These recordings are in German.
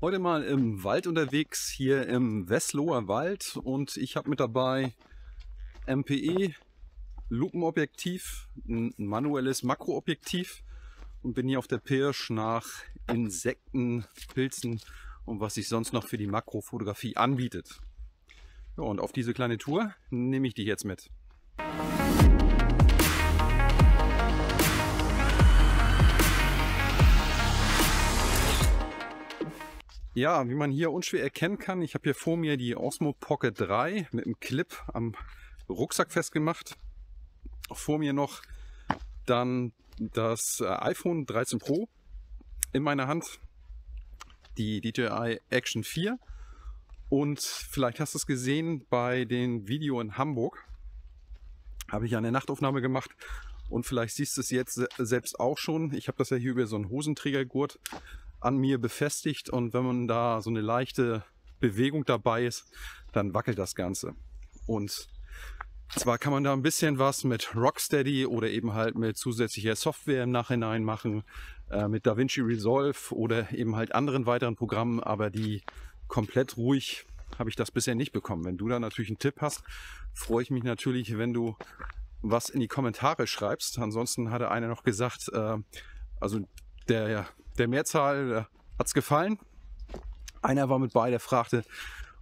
Heute mal im Wald unterwegs, hier im Wesloher Wald und ich habe mit dabei MPE, Lupenobjektiv, ein manuelles Makroobjektiv und bin hier auf der Pirsch nach Insekten, Pilzen und was sich sonst noch für die Makrofotografie anbietet. Ja, und auf diese kleine Tour nehme ich dich jetzt mit. Ja, wie man hier unschwer erkennen kann, ich habe hier vor mir die Osmo Pocket 3 mit einem Clip am Rucksack festgemacht. Vor mir noch dann das äh, iPhone 13 Pro in meiner Hand, die DJI Action 4 und vielleicht hast du es gesehen bei dem Video in Hamburg, habe ich eine Nachtaufnahme gemacht und vielleicht siehst du es jetzt selbst auch schon. Ich habe das ja hier über so einen Hosenträgergurt an mir befestigt und wenn man da so eine leichte Bewegung dabei ist, dann wackelt das Ganze. Und zwar kann man da ein bisschen was mit Rocksteady oder eben halt mit zusätzlicher Software im Nachhinein machen, äh, mit DaVinci Resolve oder eben halt anderen weiteren Programmen, aber die komplett ruhig habe ich das bisher nicht bekommen. Wenn du da natürlich einen Tipp hast, freue ich mich natürlich, wenn du was in die Kommentare schreibst. Ansonsten hatte einer noch gesagt, äh, also der der Mehrzahl äh, hat es gefallen. Einer war mit bei, der fragte,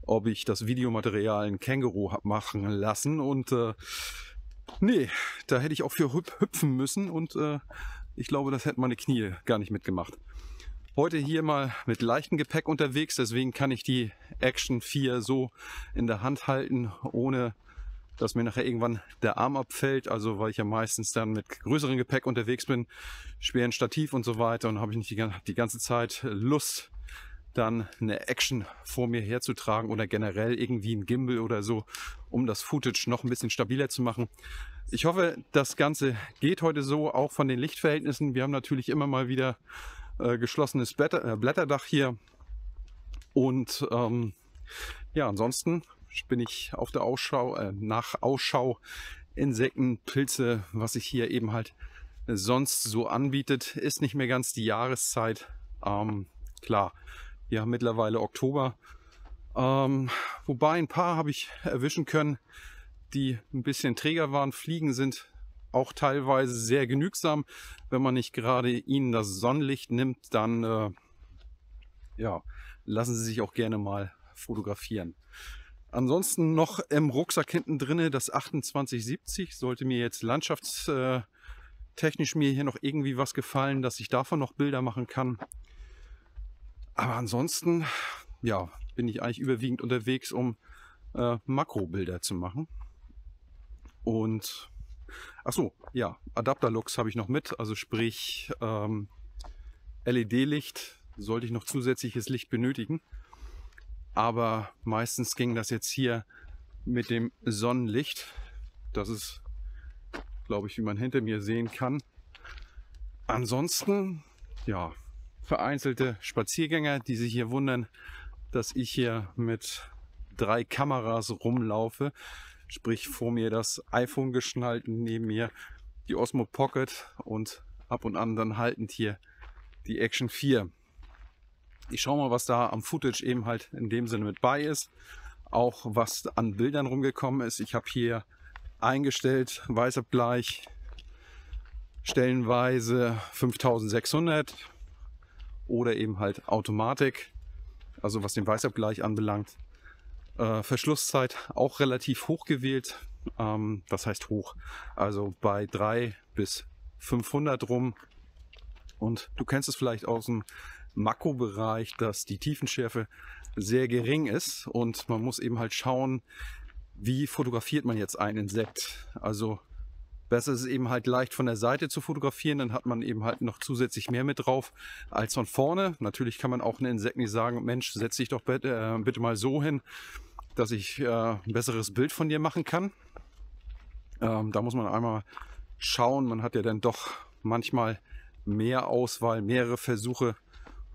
ob ich das Videomaterial in Känguru habe machen lassen. Und äh, nee, da hätte ich auch für hüpfen müssen und äh, ich glaube, das hätten meine Knie gar nicht mitgemacht. Heute hier mal mit leichtem Gepäck unterwegs, deswegen kann ich die Action 4 so in der Hand halten, ohne dass mir nachher irgendwann der Arm abfällt. Also weil ich ja meistens dann mit größerem Gepäck unterwegs bin, schweren Stativ und so weiter und habe ich nicht die, die ganze Zeit äh, Lust, dann eine Action vor mir herzutragen oder generell irgendwie ein Gimbal oder so, um das Footage noch ein bisschen stabiler zu machen. Ich hoffe, das Ganze geht heute so, auch von den Lichtverhältnissen. Wir haben natürlich immer mal wieder äh, geschlossenes Blätter, äh, Blätterdach hier. Und ähm, ja, ansonsten bin ich auf der Ausschau, äh, nach Ausschau, Insekten, Pilze, was sich hier eben halt sonst so anbietet. Ist nicht mehr ganz die Jahreszeit. Ähm, klar, wir haben mittlerweile Oktober. Ähm, wobei ein paar habe ich erwischen können, die ein bisschen träger waren. Fliegen sind auch teilweise sehr genügsam. Wenn man nicht gerade ihnen das Sonnenlicht nimmt, dann äh, ja, lassen sie sich auch gerne mal fotografieren. Ansonsten noch im Rucksack hinten drinne das 2870. Sollte mir jetzt landschaftstechnisch mir hier noch irgendwie was gefallen, dass ich davon noch Bilder machen kann. Aber ansonsten, ja, bin ich eigentlich überwiegend unterwegs, um äh, Makrobilder zu machen. Und ach so, ja, Adapterlux habe ich noch mit, also sprich ähm, LED-Licht sollte ich noch zusätzliches Licht benötigen aber meistens ging das jetzt hier mit dem Sonnenlicht. Das ist, glaube ich, wie man hinter mir sehen kann. Ansonsten, ja, vereinzelte Spaziergänger, die sich hier wundern, dass ich hier mit drei Kameras rumlaufe. Sprich, vor mir das iPhone geschnallt, neben mir die Osmo Pocket und ab und an dann haltend hier die Action 4 ich schaue mal, was da am Footage eben halt in dem Sinne mit bei ist. Auch was an Bildern rumgekommen ist. Ich habe hier eingestellt, Weißabgleich, stellenweise 5600 oder eben halt Automatik, also was den Weißabgleich anbelangt. Äh, Verschlusszeit auch relativ hoch gewählt, ähm, das heißt hoch, also bei 3 bis 500 rum. Und du kennst es vielleicht aus dem Makrobereich, dass die Tiefenschärfe sehr gering ist und man muss eben halt schauen, wie fotografiert man jetzt ein Insekt. Also besser ist es eben halt leicht von der Seite zu fotografieren, dann hat man eben halt noch zusätzlich mehr mit drauf als von vorne. Natürlich kann man auch einem Insekt nicht sagen, Mensch, setz dich doch bitte, äh, bitte mal so hin, dass ich äh, ein besseres Bild von dir machen kann. Ähm, da muss man einmal schauen, man hat ja dann doch manchmal mehr Auswahl, mehrere Versuche,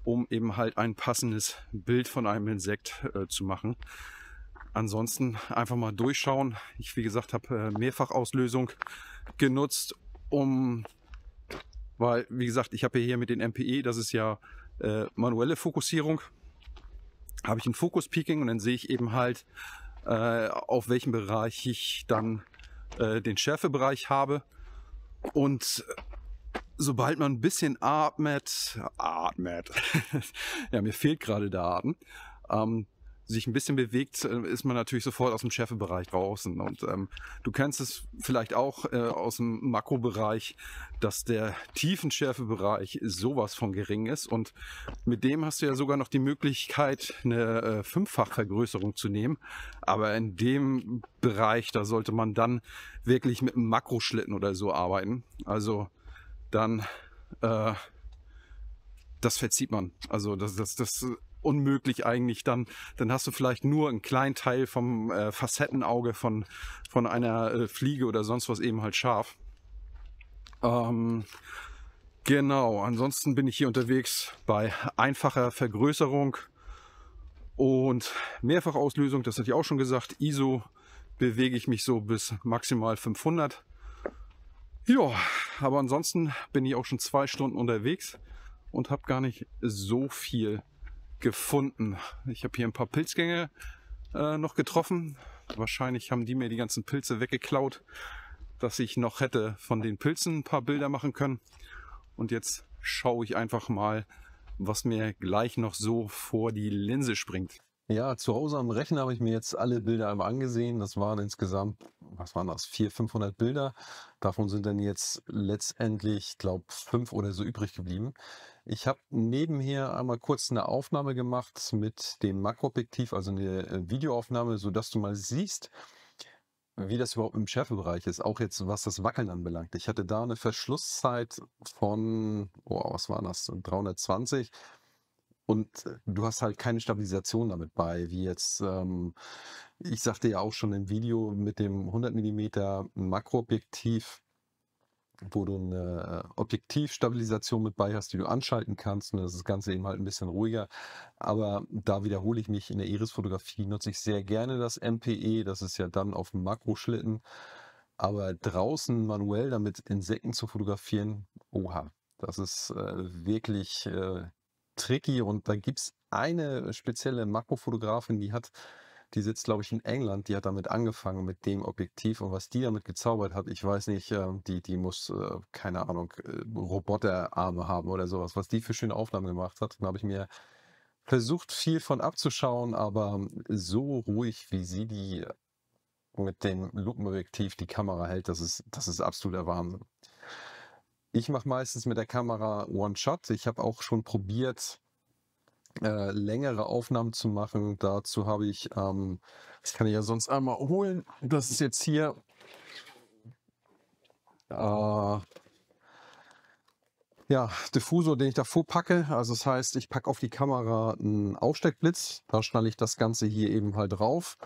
um eben halt ein passendes Bild von einem Insekt äh, zu machen. Ansonsten einfach mal durchschauen. Ich, wie gesagt, habe äh, Mehrfachauslösung genutzt, um, weil, wie gesagt, ich habe hier mit den MPE, das ist ja äh, manuelle Fokussierung, habe ich ein Fokus Peaking und dann sehe ich eben halt, äh, auf welchem Bereich ich dann äh, den Schärfebereich habe. Und sobald man ein bisschen atmet, atmet, ja, mir fehlt gerade der Atem, ähm, sich ein bisschen bewegt, äh, ist man natürlich sofort aus dem Schärfebereich draußen. Und ähm, du kennst es vielleicht auch äh, aus dem Makrobereich, dass der Tiefenschärfebereich sowas von gering ist. Und mit dem hast du ja sogar noch die Möglichkeit, eine äh, Fünffachvergrößerung zu nehmen. Aber in dem Bereich, da sollte man dann wirklich mit einem Makroschlitten oder so arbeiten. Also dann äh, das verzieht man. Also das, das, das unmöglich eigentlich dann, dann hast du vielleicht nur einen kleinen Teil vom äh, Facettenauge von, von einer äh, Fliege oder sonst was eben halt scharf. Ähm, genau, ansonsten bin ich hier unterwegs bei einfacher Vergrößerung und Mehrfachauslösung, das hatte ich auch schon gesagt, ISO bewege ich mich so bis maximal 500 ja, aber ansonsten bin ich auch schon zwei Stunden unterwegs und habe gar nicht so viel gefunden. Ich habe hier ein paar Pilzgänge äh, noch getroffen. Wahrscheinlich haben die mir die ganzen Pilze weggeklaut, dass ich noch hätte von den Pilzen ein paar Bilder machen können. Und jetzt schaue ich einfach mal, was mir gleich noch so vor die Linse springt. Ja, zu Hause am Rechner habe ich mir jetzt alle Bilder einmal angesehen. Das waren insgesamt, was waren das, 400, 500 Bilder. Davon sind dann jetzt letztendlich, glaube ich, fünf oder so übrig geblieben. Ich habe nebenher einmal kurz eine Aufnahme gemacht mit dem Makroobjektiv, also eine äh, Videoaufnahme, sodass du mal siehst, wie das überhaupt im Schärfebereich ist, auch jetzt was das Wackeln anbelangt. Ich hatte da eine Verschlusszeit von, oh, was waren das, 320 und äh, du hast halt keine Stabilisation damit bei, wie jetzt, ähm, ich sagte ja auch schon im Video mit dem 100 mm Makroobjektiv, wo du eine äh, Objektivstabilisation mit bei hast, die du anschalten kannst. Und ne, das ist das Ganze eben halt ein bisschen ruhiger. Aber da wiederhole ich mich, in der Iris-Fotografie nutze ich sehr gerne das MPE. Das ist ja dann auf dem Makroschlitten. Aber draußen manuell damit Insekten zu fotografieren, oha, das ist äh, wirklich äh, tricky und da gibt es eine äh, spezielle Makrofotografin, die hat, die sitzt glaube ich in England, die hat damit angefangen mit dem Objektiv und was die damit gezaubert hat, ich weiß nicht, ähm, die, die muss, äh, keine Ahnung, äh, Roboterarme haben oder sowas, was die für schöne Aufnahmen gemacht hat, habe ich mir versucht viel von abzuschauen, aber so ruhig wie sie die mit dem Lupenobjektiv die Kamera hält, das ist, das ist absoluter Wahnsinn. Ich mache meistens mit der Kamera One-Shot. Ich habe auch schon probiert, äh, längere Aufnahmen zu machen. Dazu habe ich, ähm, das kann ich ja sonst einmal holen. Das ist jetzt hier. Äh, ja, Diffusor, den ich davor packe. Also das heißt, ich packe auf die Kamera einen Aufsteckblitz. Da schnalle ich das Ganze hier eben halt drauf.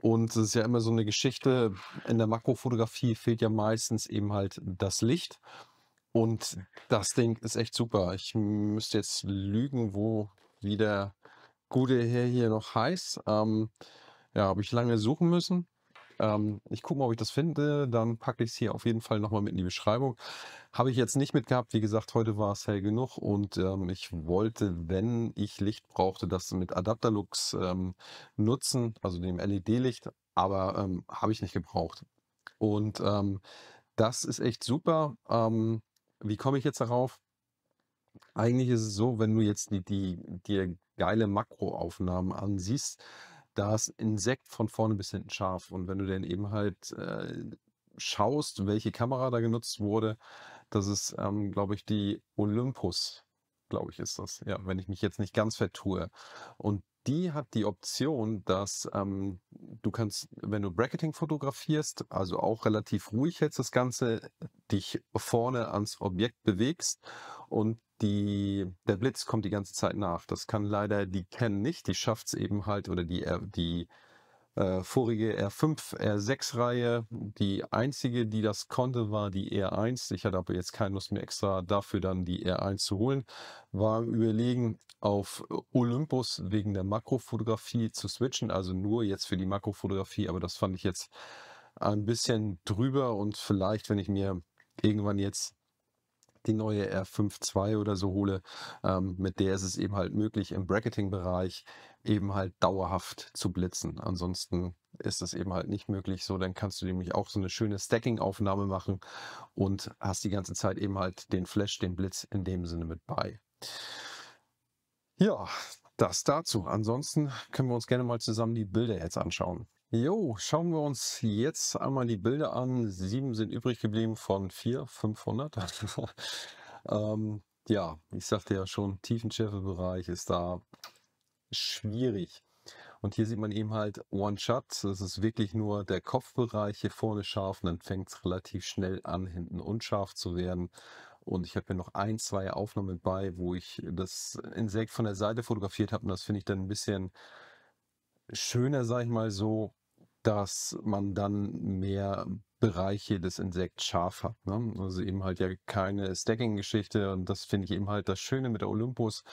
Und es ist ja immer so eine Geschichte, in der Makrofotografie fehlt ja meistens eben halt das Licht. Und das Ding ist echt super. Ich müsste jetzt lügen, wo wie der gute Herr hier noch heißt. Ähm, ja, habe ich lange suchen müssen. Ähm, ich gucke mal, ob ich das finde. Dann packe ich es hier auf jeden Fall nochmal mit in die Beschreibung. Habe ich jetzt nicht mitgehabt. Wie gesagt, heute war es hell genug und ähm, ich wollte, wenn ich Licht brauchte, das mit Adapterlux ähm, nutzen, also dem LED-Licht. Aber ähm, habe ich nicht gebraucht. Und ähm, das ist echt super. Ähm, wie komme ich jetzt darauf? Eigentlich ist es so, wenn du jetzt die, die, die geile Makroaufnahmen ansiehst, da ist Insekt von vorne bis hinten scharf. Und wenn du dann eben halt äh, schaust, welche Kamera da genutzt wurde, das ist, ähm, glaube ich, die Olympus, glaube ich, ist das. Ja, wenn ich mich jetzt nicht ganz vertue. Und die hat die Option, dass ähm, du kannst, wenn du Bracketing fotografierst, also auch relativ ruhig hältst das Ganze, dich vorne ans Objekt bewegst und die, der Blitz kommt die ganze Zeit nach. Das kann leider die Ken nicht, die schafft es eben halt oder die, äh, die äh, vorige R5, R6-Reihe. Die einzige, die das konnte, war die R1. Ich hatte aber jetzt keine Lust mehr extra dafür dann die R1 zu holen. War überlegen, auf Olympus wegen der Makrofotografie zu switchen. Also nur jetzt für die Makrofotografie, aber das fand ich jetzt ein bisschen drüber und vielleicht, wenn ich mir irgendwann jetzt die neue r 5 II oder so hole. Ähm, mit der ist es eben halt möglich, im Bracketing-Bereich eben halt dauerhaft zu blitzen. Ansonsten ist das eben halt nicht möglich. So, dann kannst du nämlich auch so eine schöne Stacking-Aufnahme machen und hast die ganze Zeit eben halt den Flash, den Blitz in dem Sinne mit bei. Ja, das dazu. Ansonsten können wir uns gerne mal zusammen die Bilder jetzt anschauen. Jo, schauen wir uns jetzt einmal die Bilder an. Sieben sind übrig geblieben von vier, 500. ähm, ja, ich sagte ja schon, Tiefenschärfebereich ist da schwierig. Und hier sieht man eben halt One-Shot. Das ist wirklich nur der Kopfbereich hier vorne scharf. Und dann fängt es relativ schnell an, hinten unscharf zu werden. Und ich habe hier noch ein, zwei Aufnahmen bei, wo ich das Insekt von der Seite fotografiert habe. Und das finde ich dann ein bisschen schöner, sag ich mal so, dass man dann mehr Bereiche des Insekts scharf hat. Ne? Also eben halt ja keine Stacking-Geschichte und das finde ich eben halt das Schöne mit der Olympus.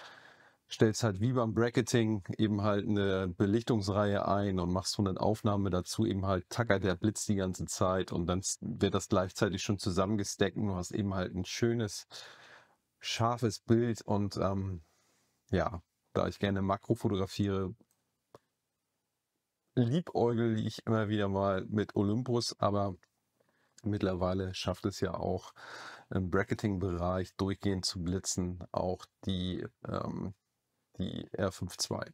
Stellst halt wie beim Bracketing eben halt eine Belichtungsreihe ein und machst so eine Aufnahme dazu, eben halt tackert der Blitz die ganze Zeit und dann wird das gleichzeitig schon zusammengesteckt und du hast eben halt ein schönes, scharfes Bild und ähm, ja, da ich gerne Makro fotografiere, liebäugel ich immer wieder mal mit Olympus, aber mittlerweile schafft es ja auch im Bracketing-Bereich durchgehend zu blitzen, auch die, ähm, die R52.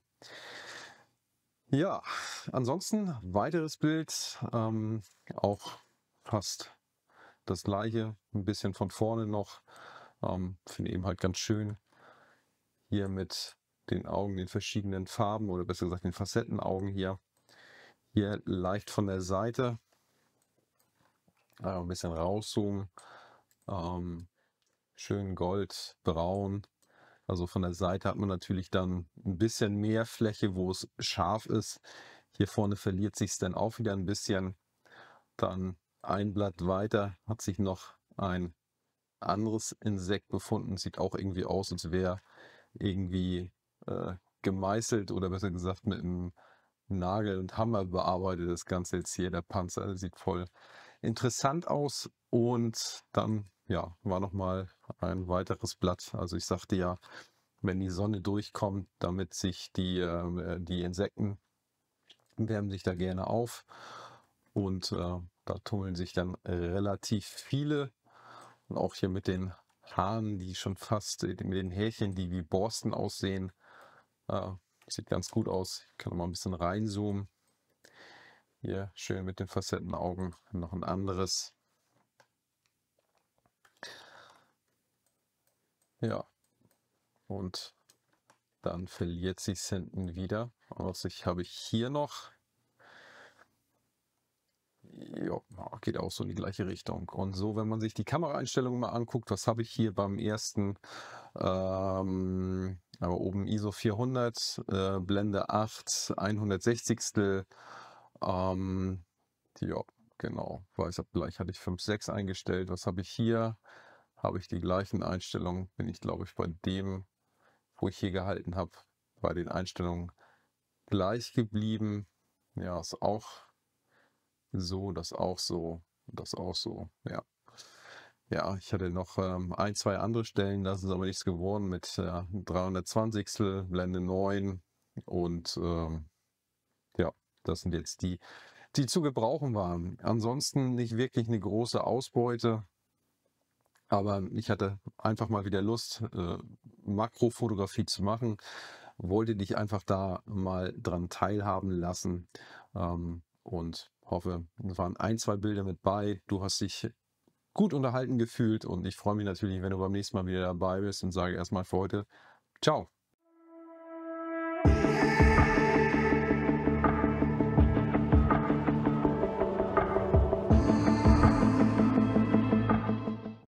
Ja, ansonsten weiteres Bild, ähm, auch fast das gleiche, ein bisschen von vorne noch, ähm, finde eben halt ganz schön, hier mit den Augen, den verschiedenen Farben oder besser gesagt den Facettenaugen hier hier leicht von der Seite ein bisschen rauszoomen. Ähm, schön goldbraun. Also von der Seite hat man natürlich dann ein bisschen mehr Fläche, wo es scharf ist. Hier vorne verliert sich es dann auch wieder ein bisschen. Dann ein Blatt weiter hat sich noch ein anderes Insekt befunden. Sieht auch irgendwie aus, als wäre irgendwie äh, gemeißelt oder besser gesagt mit einem Nagel und Hammer bearbeitet, das Ganze jetzt hier. Der Panzer sieht voll interessant aus. Und dann, ja, war nochmal ein weiteres Blatt. Also ich sagte ja, wenn die Sonne durchkommt, damit sich die, ähm, äh, die Insekten wärmen sich da gerne auf. Und äh, da tummeln sich dann relativ viele. Und auch hier mit den Haaren, die schon fast, äh, mit den Härchen, die wie Borsten aussehen, äh, Sieht ganz gut aus. Ich kann noch mal ein bisschen reinzoomen. Hier schön mit den Facettenaugen noch ein anderes. Ja, und dann verliert sich hinten wieder. Außer ich habe ich hier noch. Ja, geht auch so in die gleiche Richtung. Und so, wenn man sich die Kameraeinstellungen mal anguckt, was habe ich hier beim ersten ähm, aber oben ISO 400, äh, Blende 8, 160. Ähm, ja, genau. Weiß gleich hatte ich 5, 6 eingestellt. Was habe ich hier? Habe ich die gleichen Einstellungen? Bin ich, glaube ich, bei dem, wo ich hier gehalten habe, bei den Einstellungen gleich geblieben. Ja, ist auch so, das auch so, das auch so. Ja, ja, ich hatte noch ähm, ein, zwei andere Stellen, das ist aber nichts geworden mit äh, 320, Blende 9 und ähm, ja, das sind jetzt die, die zu gebrauchen waren. Ansonsten nicht wirklich eine große Ausbeute, aber ich hatte einfach mal wieder Lust, äh, Makrofotografie zu machen, wollte dich einfach da mal dran teilhaben lassen ähm, und hoffe, es waren ein, zwei Bilder mit bei. Du hast dich gut unterhalten gefühlt und ich freue mich natürlich, wenn du beim nächsten Mal wieder dabei bist und sage erstmal für heute, ciao.